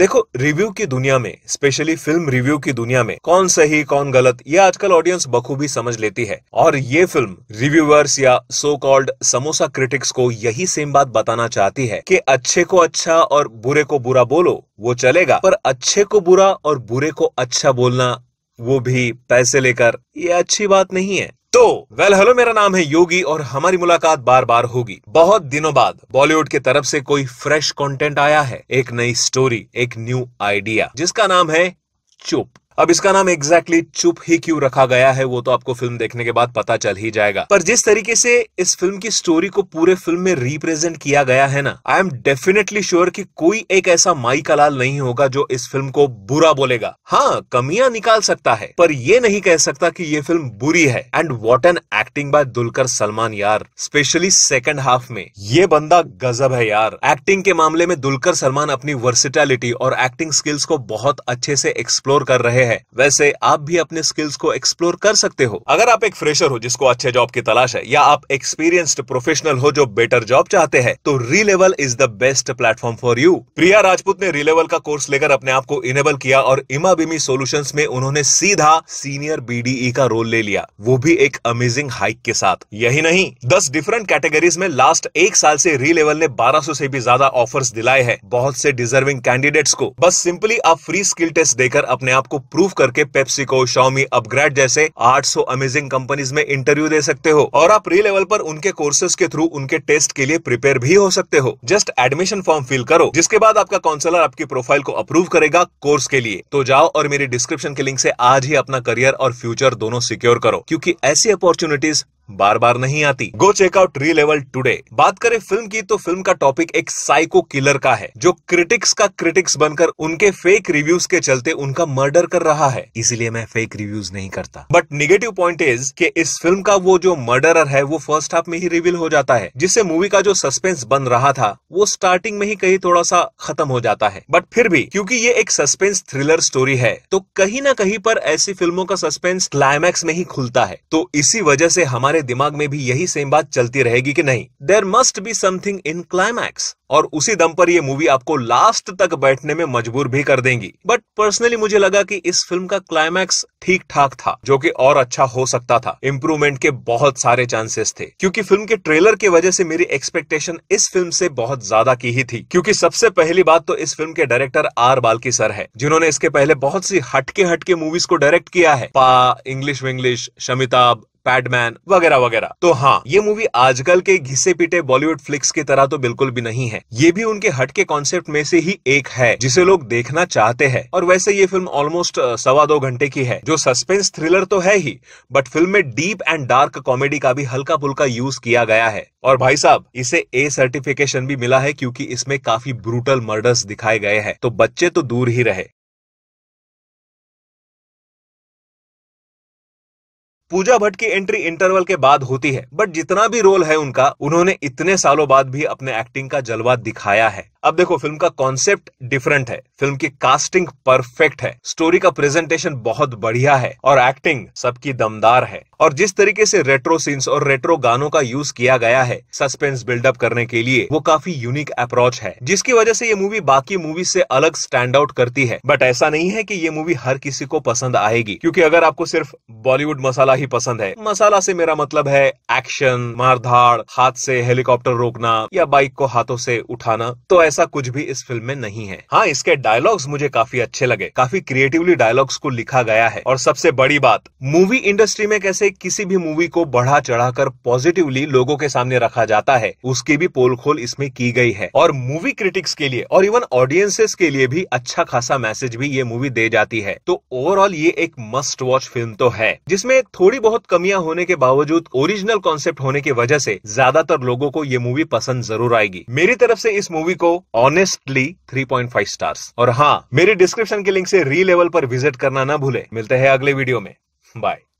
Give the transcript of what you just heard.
देखो रिव्यू की दुनिया में स्पेशली फिल्म रिव्यू की दुनिया में कौन सही कौन गलत ये आजकल ऑडियंस बखूबी समझ लेती है और ये फिल्म रिव्यूअर्स या सो कॉल्ड समोसा क्रिटिक्स को यही सेम बात बताना चाहती है कि अच्छे को अच्छा और बुरे को बुरा बोलो वो चलेगा पर अच्छे को बुरा और बुरे को अच्छा बोलना वो भी पैसे लेकर ये अच्छी बात नहीं है तो वेल हेलो मेरा नाम है योगी और हमारी मुलाकात बार बार होगी बहुत दिनों बाद बॉलीवुड की तरफ से कोई फ्रेश कंटेंट आया है एक नई स्टोरी एक न्यू आइडिया जिसका नाम है चुप अब इसका नाम एग्जैक्टली exactly चुप ही क्यों रखा गया है वो तो आपको फिल्म देखने के बाद पता चल ही जाएगा पर जिस तरीके से इस फिल्म की स्टोरी को पूरे फिल्म में रिप्रेजेंट किया गया है ना आई एम डेफिनेटली श्योर कि कोई एक ऐसा माई कलाल नहीं होगा जो इस फिल्म को बुरा बोलेगा हाँ कमियां निकाल सकता है पर यह नहीं कह सकता की ये फिल्म बुरी है and what an acting by Dulquer Salmaan यार स्पेशली सेकेंड हाफ में ये बंदा गजब है यार एक्टिंग के मामले में दुलकर सलमान अपनी वर्सिटैलिटी और एक्टिंग स्किल्स को बहुत अच्छे से एक्सप्लोर कर रहे रहे हैं वैसे आप भी अपने स्किल्स को एक्सप्लोर कर सकते हो अगर आप एक फ्रेशर हो जिसको अच्छे जॉब की तलाश है या आप एक्सपीरियंस्ड प्रोफेशनल हो जो बेटर जॉब चाहते हैं तो Relevel is the best platform for you Priya Rajput ने रीलेवल का कोर्स लेकर अपने आप को इनेबल किया और इमाबिमी सोल्यूशन में उन्होंने सीधा सीनियर बी e का रोल ले लिया वो भी एक अमेजिंग हाइक के साथ यही नहीं दस डिफरेंट कैटेगरीज में लास्ट एक साल से रीलेवल ने 1200 से भी ज्यादा ऑफर्स दिलाए हैं बहुत से डिजर्विंग कैंडिडेट्स को बस सिंपली आप फ्री स्किल टेस्ट देकर अपने आप को प्रूफ करके पेप्सिको शॉमी अपग्रेड जैसे 800 अमेजिंग कंपनीज में इंटरव्यू दे सकते हो और आप री लेवल पर उनके कोर्सेज के थ्रू उनके टेस्ट के लिए प्रिपेयर भी हो सकते हो जस्ट एडमिशन फॉर्म फिल करो जिसके बाद आपका काउंसलर आपकी प्रोफाइल को अप्रूव करेगा कोर्स के लिए तो जाओ और मेरी डिस्क्रिप्शन के लिंक से आज ही अपना करियर और फ्यूचर दोनों सिक्योर करो क्योंकि ऐसी अपॉर्चुनिटीज बार बार नहीं आती go check out Relevel today बात करें फिल्म की तो फिल्म का टॉपिक एक साइको किलर का है जो क्रिटिक्स का क्रिटिक्स बनकर उनके फेक रिव्यूज के चलते उनका मर्डर कर रहा है इसीलिए मैं फेक रिव्यूज नहीं करता बट निगेटिव पॉइंट इज कि इस फिल्म का वो जो मर्डरर है वो फर्स्ट हाफ में ही रिवील हो जाता है जिससे मूवी का जो सस्पेंस बन रहा था वो स्टार्टिंग में ही कहीं थोड़ा सा खत्म हो जाता है बट फिर भी क्योंकि ये एक सस्पेंस थ्रिलर स्टोरी है तो कहीं ना कहीं पर ऐसी फिल्मों का सस्पेंस क्लाइमैक्स में ही खुलता है तो इसी वजह से हमारे हमारे दिमाग में भी यही सेम बात चलती रहेगी कि नहीं there must be something in climax और उसी दम पर ये मूवी आपको लास्ट तक बैठने में मजबूर भी कर देंगी बट पर्सनली मुझे लगा कि इस फिल्म का क्लाइमैक्स ठीक ठाक था जो कि और अच्छा हो सकता था इम्प्रूवमेंट के बहुत सारे चांसेस थे क्योंकि फिल्म के ट्रेलर की वजह से मेरी एक्सपेक्टेशन इस फिल्म से बहुत ज्यादा की ही थी क्योंकि सबसे पहली बात तो इस फिल्म के डायरेक्टर आर बालकी सर है जिन्होंने इसके पहले बहुत सी हटके हटके मूवीज को डायरेक्ट किया है पा इंग्लिश विंग्लिश शमिताभ पैडमैन वगैरह वगैरह तो हाँ ये मूवी आजकल के घिसे पिटे बॉलीवुड फ्लिक्स की तरह तो बिल्कुल भी नहीं है ये भी उनके हटके कॉन्सेप्ट में से ही एक है जिसे लोग देखना चाहते हैं और वैसे ये फिल्म ऑलमोस्ट सवा दो घंटे की है जो सस्पेंस थ्रिलर तो है ही बट फिल्म में डीप एंड डार्क कॉमेडी का भी हल्का फुल्का यूज किया गया है और भाई साहब इसे ए सर्टिफिकेशन भी मिला है क्योंकि इसमें काफी ब्रूटल मर्डर्स दिखाए गए हैं तो बच्चे तो दूर ही रहे पूजा भट्ट की एंट्री इंटरवल के बाद होती है बट जितना भी रोल है उनका उन्होंने इतने सालों बाद भी अपने एक्टिंग का जलवा दिखाया है अब देखो फिल्म का कॉन्सेप्ट डिफरेंट है फिल्म की कास्टिंग परफेक्ट है स्टोरी का प्रेजेंटेशन बहुत बढ़िया है और एक्टिंग सबकी दमदार है और जिस तरीके से रेट्रो सीन्स और रेट्रो गानों का यूज किया गया है सस्पेंस बिल्डअप करने के लिए वो काफी यूनिक अप्रोच है जिसकी वजह से ये मूवी बाकी मूवी से अलग स्टैंड आउट करती है बट ऐसा नहीं है कि ये मूवी हर किसी को पसंद आएगी क्योंकि अगर आपको सिर्फ बॉलीवुड मसाला ही पसंद है मसाला से मेरा मतलब है एक्शन मारधाड़ हाथ से हेलीकॉप्टर रोकना या बाइक को हाथों से उठाना तो ऐसा कुछ भी इस फिल्म में नहीं है हाँ इसके डायलॉग्स मुझे काफी अच्छे लगे काफी क्रिएटिवली डायलॉग्स को लिखा गया है और सबसे बड़ी बात मूवी इंडस्ट्री में कैसे किसी भी मूवी को बढ़ा चढ़ाकर पॉजिटिवली लोगों के सामने रखा जाता है उसकी भी पोल खोल इसमें की गई है और मूवी क्रिटिक्स के लिए और इवन ऑडियंसेस के लिए भी अच्छा खासा मैसेज भी ये मूवी दे जाती है तो ओवरऑल ये एक मस्ट वॉच फिल्म तो है जिसमें थोड़ी बहुत कमियां होने के बावजूद ओरिजिनल कॉन्सेप्ट होने की वजह से ज्यादातर लोगों को ये मूवी पसंद जरूर आएगी मेरी तरफ से इस मूवी को ऑनेस्टली 3.5 स्टार्स और हाँ मेरी डिस्क्रिप्शन के लिंक से री लेवल पर विजिट करना ना भूले मिलते हैं अगले वीडियो में बाय